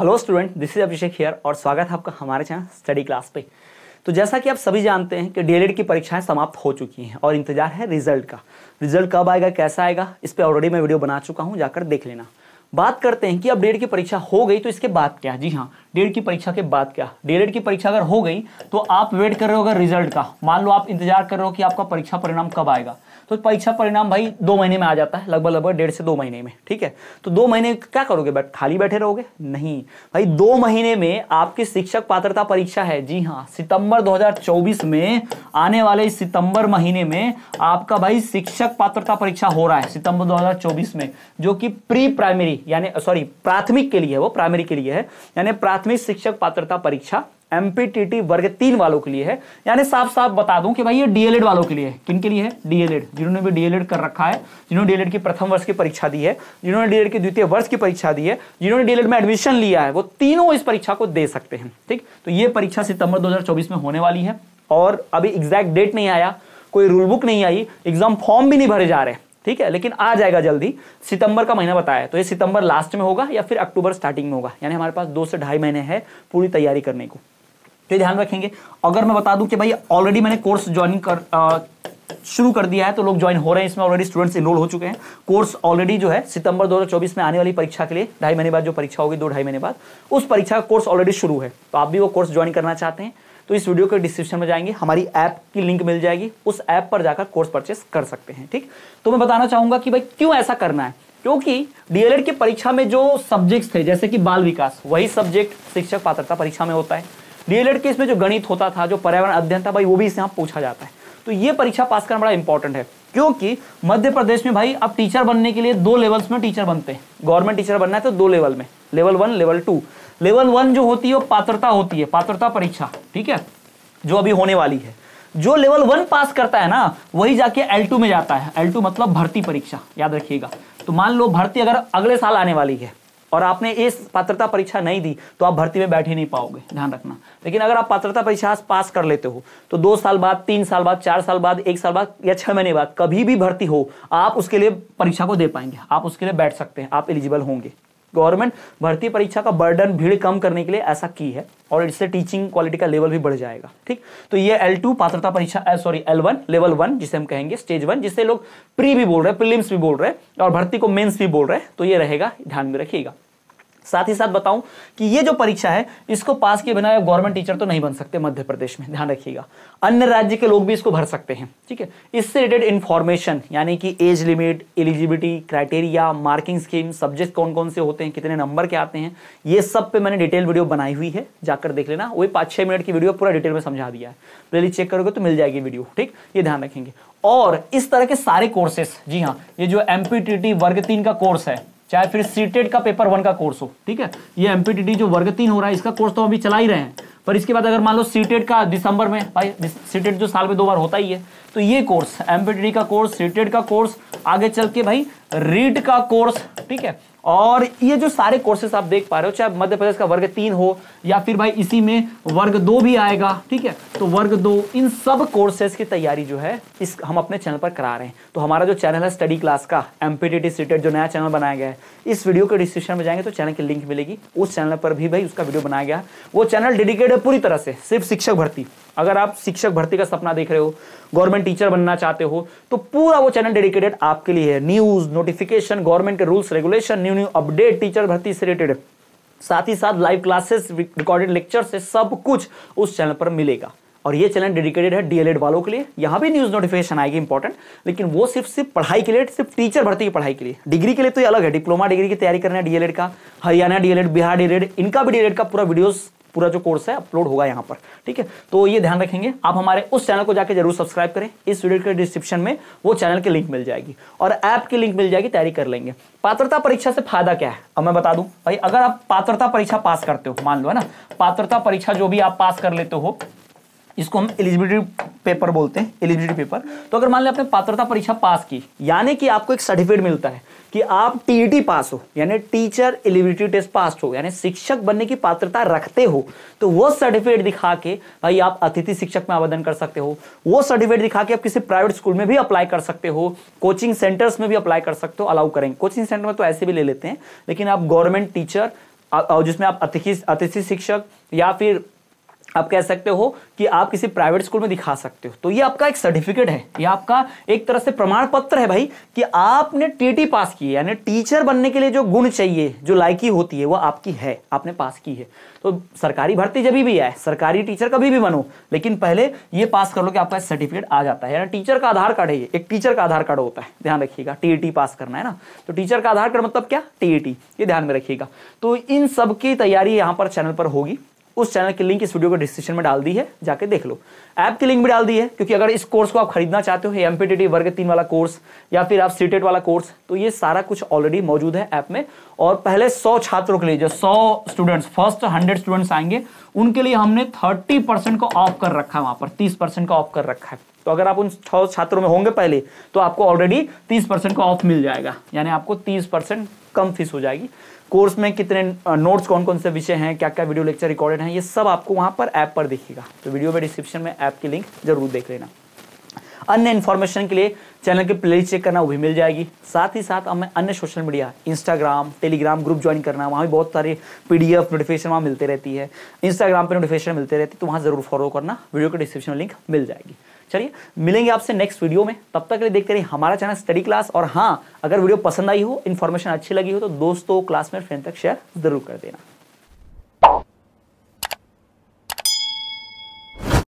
hello student this is Abhishek here और स्वागत है आपका हमारे चैनल स्टडी क्लास पे तो जैसा कि आप सभी जानते हैं कि डीएलएड e की परीक्षाएं समाप्त हो चुकी हैं और इंतजार है रिजल्ट का रिजल्ट कब आएगा कैसा आएगा इस पर ऑलरेडी मैं वीडियो बना चुका हूँ जाकर देख लेना बात करते हैं कि अब डेढ़ e की परीक्षा हो गई तो इसके बाद क्या जी हाँ डेढ़ e की परीक्षा के बाद क्या डेढ़ की परीक्षा अगर हो गई तो आप वेट कर रहे हो अगर रिजल्ट का मान लो आप इंतजार कर रहे हो कि आपका परीक्षा परिणाम कब आएगा तो परीक्षा परिणाम भाई दो महीने में आ जाता है लगभग लगभग डेढ़ से दो महीने में ठीक है तो दो महीने क्या करोगे बैठ खाली बैठे रहोगे नहीं भाई दो महीने में आपकी शिक्षक पात्रता परीक्षा है जी हाँ सितंबर 2024 में आने वाले सितंबर महीने में आपका भाई शिक्षक पात्रता परीक्षा हो रहा है सितंबर दो में जो कि प्री प्राइमरी यानी सॉरी प्राथमिक के लिए वो प्राइमरी के लिए है यानी प्राथमिक शिक्षक पात्रता परीक्षा एमपीटीटी वर्ग तीन वालों के लिए है यानी साफ साफ बता दूं कि भाई ये डीएलएड वालों के लिए है किन के लिए है डीएलएड जिन्होंने भी डीएलएड कर रखा है जिन्होंने डीएलएड की प्रथम वर्ष की परीक्षा दी है जिन्होंने डीएलएड की द्वितीय वर्ष की परीक्षा दी है जिन्होंने डीएलएड में एडमिशन लिया है वो तीनों इस परीक्षा को दे सकते हैं ठीक तो ये परीक्षा सितंबर दो में होने वाली है और अभी एग्जैक्ट डेट नहीं आया कोई रूल बुक नहीं आई एग्जाम फॉर्म भी नहीं भरे जा रहे ठीक है लेकिन आ जाएगा जल्दी सितंबर का महीना बताया तो ये सितंबर लास्ट में होगा या फिर अक्टूबर स्टार्टिंग में होगा यानी हमारे पास दो से ढाई महीने हैं पूरी तैयारी करने को तो ध्यान रखेंगे अगर मैं बता दूं कि भाई ऑलरेडी मैंने कोर्स ज्वाइन कर शुरू कर दिया है तो लोग ज्वाइन हो रहे हैं इसमें ऑलरेडी स्टूडेंट्स इनरोल हो चुके हैं कोर्स ऑलरेडी जो है सितंबर 2024 में आने वाली परीक्षा के लिए ढाई महीने बाद जो परीक्षा होगी दो ढाई महीने बाद उस परीक्षा का कोर्स ऑलरेडी शुरू है तो आप भी वो कोर्स ज्वाइन करना चाहते हैं तो इस वीडियो के डिस्क्रिप्शन में जाएंगे हमारी ऐप की लिंक मिल जाएगी उस ऐप पर जाकर कोर्स परचेस कर सकते हैं ठीक तो मैं बताना चाहूंगा कि भाई क्यों ऐसा करना है क्योंकि डीएलएड की परीक्षा में जो सब्जेक्ट्स थे जैसे कि बाल विकास वही सब्जेक्ट शिक्षक पात्रता परीक्षा में होता है डीएलएड के इसमें जो गणित होता था जो पर्यावरण अध्ययन था भाई वो भी इसे यहाँ पूछा जाता है तो ये परीक्षा पास करना बड़ा इंपॉर्टेंट है क्योंकि मध्य प्रदेश में भाई अब टीचर बनने के लिए दो लेवल्स में टीचर बनते हैं गवर्नमेंट टीचर बनना है तो दो लेवल में level one level two level one जो होती है वो पात्रता होती है पात्रता परीक्षा ठीक है जो अभी होने वाली है जो लेवल वन पास करता है ना वही जाके एल टू में जाता है एल टू मतलब भर्ती परीक्षा याद रखिएगा तो मान लो भर्ती अगर अगले साल आने वाली है और आपने इस पात्रता परीक्षा नहीं दी तो आप भर्ती में बैठ ही नहीं पाओगे ध्यान रखना लेकिन अगर आप पात्रता परीक्षा पास कर लेते हो तो दो साल बाद तीन साल बाद चार साल बाद एक साल बाद या छह महीने बाद कभी भी भर्ती हो आप उसके लिए परीक्षा को दे पाएंगे आप उसके लिए बैठ सकते हैं आप एलिजिबल होंगे गवर्नमेंट भर्ती परीक्षा का बर्डन भीड़ कम करने के लिए ऐसा की है और इससे टीचिंग क्वालिटी का लेवल भी बढ़ जाएगा ठीक तो ये L2 पात्रता परीक्षा सॉरी L1 लेवल वन जिसे हम कहेंगे स्टेज वन जिसे लोग प्री भी बोल रहे हैं प्रीलिम्स भी बोल रहे हैं और भर्ती को मेंस भी बोल रहे हैं तो ये रहेगा ध्यान में रखिएगा साथ ही साथ बताऊं कि ये जो परीक्षा है इसको पास किए बिना गवर्नमेंट टीचर तो नहीं बन सकते मध्य प्रदेश में ध्यान रखिएगा अन्य राज्य के लोग भी इसको भर सकते हैं ठीक है इससे रिलेटेड इन्फॉर्मेशन यानी कि age limit eligibility criteria marking scheme subject कौन कौन से होते हैं कितने नंबर के आते हैं ये सब पे मैंने डिटेल वीडियो बनाई हुई है जाकर देख लेना वही पाँच छः मिनट की वीडियो पूरा डिटेल में समझा दिया है पहले चेक करोगे तो मिल जाएगी वीडियो ठीक ये ध्यान रखेंगे और इस तरह के सारे कोर्सेस जी हाँ ये जो एम वर्ग तीन का कोर्स है चाहे फिर सीटेड e का पेपर वन का कोर्स हो ठीक है ये एमपीटीडी जो वर्ग तीन हो रहा है इसका कोर्स तो अभी चला ही रहे हैं पर इसके बाद अगर मान लो सीटेड e का दिसंबर में भाई सीटेड e जो साल में दो बार होता ही है तो ये कोर्स एमपीटीडी का कोर्स सीटेड का कोर्स आगे चल के भाई रीट का कोर्स ठीक है और ये जो सारे कोर्सेस आप देख पा रहे हो चाहे मध्य प्रदेश का वर्ग तीन हो या फिर भाई इसी में वर्ग दो भी आएगा ठीक है तो वर्ग दो इन सब कोर्सेज की तैयारी जो है इस हम अपने चैनल पर करा रहे हैं तो हमारा जो चैनल है स्टडी क्लास का एमपीटी सीटेड जो नया चैनल बनाया गया है इस वीडियो के डिस्क्रिप्शन में जाएंगे तो चैनल की लिंक मिलेगी उस चैनल पर भी भाई उसका वीडियो बनाया गया वो चैनल डेडिकेटेड पूरी तरह से सिर्फ शिक्षक भर्ती अगर आप शिक्षक भर्ती का सपना देख रहे हो गवर्नमेंट टीचर बनना चाहते हो तो पूरा वो चैनल डेडिकेटेड आपके लिए है न्यूज नोटिफिकेशन गवर्नमेंट के rules regulation new new update teacher भर्ती से रिलेटेड साथ ही साथ लाइव क्लासेस रिकॉर्डेड लेक्चर से सब कुछ उस चैनल पर मिलेगा और ये चैनल डेडिकेटेड है डीएलएड वालों के लिए यहाँ भी न्यूज़ नोटिफिकेशन आएगी इंपॉर्टेंट लेकिन वो सिर्फ सिर्फ पढ़ाई के लिए सिर्फ टीचर भर्ती की पढ़ाई के लिए डिग्री के लिए तो ये अलग है डिप्लोमा डिग्री की तैयारी करना है डीएलएड का हरियाणा डीएलएड बिहार डीएलएड इनका भी डीएलएड का पूरा वीडियोस पूरा जो कोर्स है अपलोड होगा यहाँ पर ठीक है तो ये ध्यान रखेंगे आप हमारे उस चैनल को जाकर जरूर सब्सक्राइब करें इस वीडियो के डिस्क्रिप्शन में वो चैनल की लिंक मिल जाएगी और ऐप की लिंक मिल जाएगी तैयारी कर लेंगे पात्रता परीक्षा से फायदा क्या है अब मैं बता दूं भाई अगर आप पात्रता परीक्षा पास करते हो मान लो है ना पात्रता परीक्षा जो भी आप पास कर लेते हो जिसको हम एलिजिबिलिटी पेपर बोलते हैं एलिजिबिलिटी पेपर तो अगर मान लें आपने पात्रता परीक्षा पास की यानी कि आपको एक सर्टिफिकेट मिलता है कि आप टीईटी पास e हो यानी टीचर एलिजिबिलिटी टेस्ट पास हो यानी शिक्षक बनने की पात्रता रखते हो तो वो सर्टिफिकेट दिखा के भाई आप अतिथि शिक्षक में आवेदन कर सकते हो वो सर्टिफिकेट दिखा के आप किसी प्राइवेट स्कूल में भी अप्लाई कर सकते हो कोचिंग सेंटर्स में भी अप्लाई कर सकते हो अलाउ करेंगे कोचिंग सेंटर में तो ऐसे भी ले लेते हैं लेकिन आप गवर्नमेंट टीचर जिसमें आप अतिथि अतिथि शिक्षक या फिर आप कह सकते हो कि आप किसी प्राइवेट स्कूल में दिखा सकते हो तो ये आपका एक सर्टिफिकेट है ये आपका एक तरह से प्रमाण पत्र है भाई कि आपने टीटी पास की है यानी टीचर बनने के लिए जो गुण चाहिए जो लायकी होती है वो आपकी है आपने पास की है तो सरकारी भर्ती जब भी आए सरकारी टीचर कभी भी बनो लेकिन पहले ये पास कर लो कि आपका सर्टिफिकेट आ जाता है यानी टीचर का आधार कार्ड है ये एक टीचर का आधार कार्ड होता है ध्यान रखिएगा टी पास करना है ना तो टीचर का आधार कार्ड मतलब क्या टी ये ध्यान में रखिएगा तो इन सब की तैयारी यहाँ पर चैनल पर होगी उस चैनल की लिंक इस वीडियो को डिस्क्रिप्शन में डाल दी है जाके देख लो ऐप की लिंक भी डाल दी है क्योंकि अगर इस कोर्स को आप खरीदना चाहते हो एमपीटीटी वर्ग तीन वाला कोर्स या फिर आप सीटेट e वाला कोर्स तो ये सारा कुछ ऑलरेडी मौजूद है ऐप में और पहले सौ छात्रों के लिए जो सौ स्टूडेंट्स फर्स्ट हंड्रेड स्टूडेंट्स आएंगे उनके लिए हमने थर्टी को ऑफ कर रखा है वहां पर तीस परसेंट का ऑफ कर रखा है तो अगर आप उन छात्रों में होंगे पहले तो आपको ऑलरेडी तीस परसेंट का ऑफ मिल जाएगा यानी आपको तीस परसेंट कम फीस हो जाएगी कोर्स में कितने नोट्स कौन कौन से विषय हैं क्या क्या वीडियो लेक्चर रिकॉर्डेड हैं ये सब आपको वहाँ पर ऐप पर दिखेगा तो वीडियो में डिस्क्रिप्शन में ऐप की लिंक जरूर देख लेना अन्य इन्फॉर्मेशन के लिए चैनल की प्ले चेक करना वो भी मिल जाएगी साथ ही साथ हमें अन्य social media Instagram Telegram group join करना वहाँ भी बहुत सारे पीडीएफ नोटिफिकेशन वहाँ मिलते रहती है इंस्टाग्राम पे नोटिफिकेशन मिलते रहती है तो वहाँ ज़रूर फॉलो करना वीडियो के डिस्क्रिप्शन लिंक मिल जाएगी चलिए मिलेंगे आपसे नेक्स्ट वीडियो में तब तक के लिए देखते रहिए हमारा चैनल स्टडी क्लास और हाँ अगर वीडियो पसंद आई हो इन्फॉर्मेशन अच्छी लगी हो तो दोस्तों क्लासमेट फ्रेंड तक शेयर जरूर कर देना